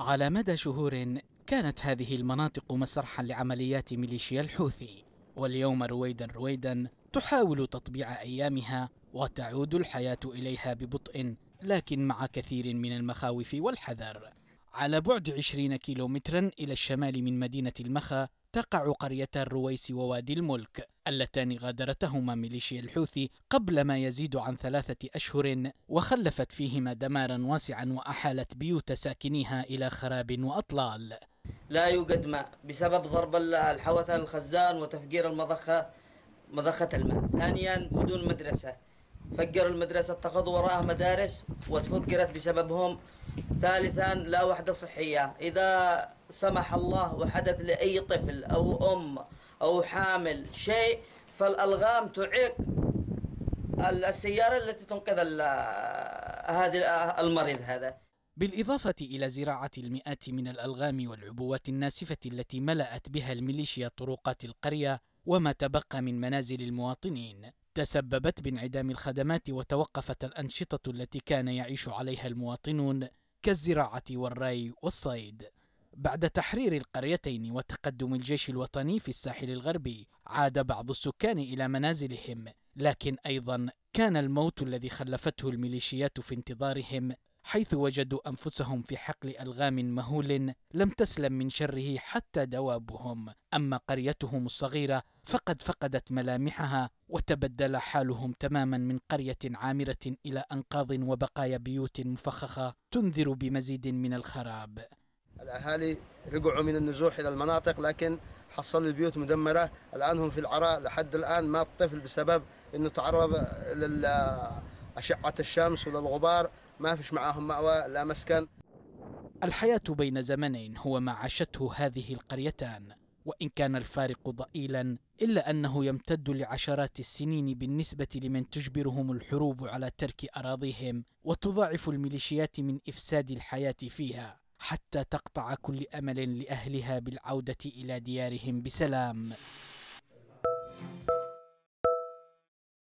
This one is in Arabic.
على مدى شهور كانت هذه المناطق مسرحا لعمليات ميليشيا الحوثي واليوم رويدا رويدا تحاول تطبيع أيامها وتعود الحياة إليها ببطء لكن مع كثير من المخاوف والحذر على بعد 20 كيلومترا إلى الشمال من مدينة المخا تقع قريتا الرويس ووادي الملك اللتان غادرتهما ميليشيا الحوثي قبل ما يزيد عن ثلاثة أشهر وخلفت فيهما دمارا واسعا وأحالت بيوت ساكنيها إلى خراب وأطلال لا يوجد ماء بسبب ضرب الحوثة الخزان وتفجير المضخة مضخة الماء ثانيا بدون مدرسة فجروا المدرسة اتخذوا وراءها مدارس وتفجرت بسببهم ثالثا لا وحدة صحية إذا سمح الله وحدث لأي طفل أو أم أو حامل شيء فالألغام تعيق السيارة التي تنقذ هذه المريض هذا بالإضافة إلى زراعة المئات من الألغام والعبوات الناسفة التي ملأت بها الميليشيا طرقات القرية وما تبقى من منازل المواطنين تسببت بانعدام الخدمات وتوقفت الأنشطة التي كان يعيش عليها المواطنون كالزراعة والري والصيد. بعد تحرير القريتين وتقدم الجيش الوطني في الساحل الغربي عاد بعض السكان إلى منازلهم لكن أيضا كان الموت الذي خلفته الميليشيات في انتظارهم حيث وجدوا أنفسهم في حقل ألغام مهول لم تسلم من شره حتى دوابهم أما قريتهم الصغيرة فقد فقدت ملامحها وتبدل حالهم تماما من قرية عامرة إلى أنقاض وبقايا بيوت مفخخة تنذر بمزيد من الخراب الأهالي رجعوا من النزوح إلى المناطق لكن حصل البيوت مدمرة الآن هم في العراء لحد الآن مات طفل بسبب أنه تعرض لأشعة الشمس وللغبار ما فيش معاهم مأوى لا مسكن الحياة بين زمنين هو ما عاشته هذه القريتان وإن كان الفارق ضئيلا إلا أنه يمتد لعشرات السنين بالنسبة لمن تجبرهم الحروب على ترك أراضيهم وتضاعف الميليشيات من إفساد الحياة فيها حتى تقطع كل أمل لأهلها بالعودة إلى ديارهم بسلام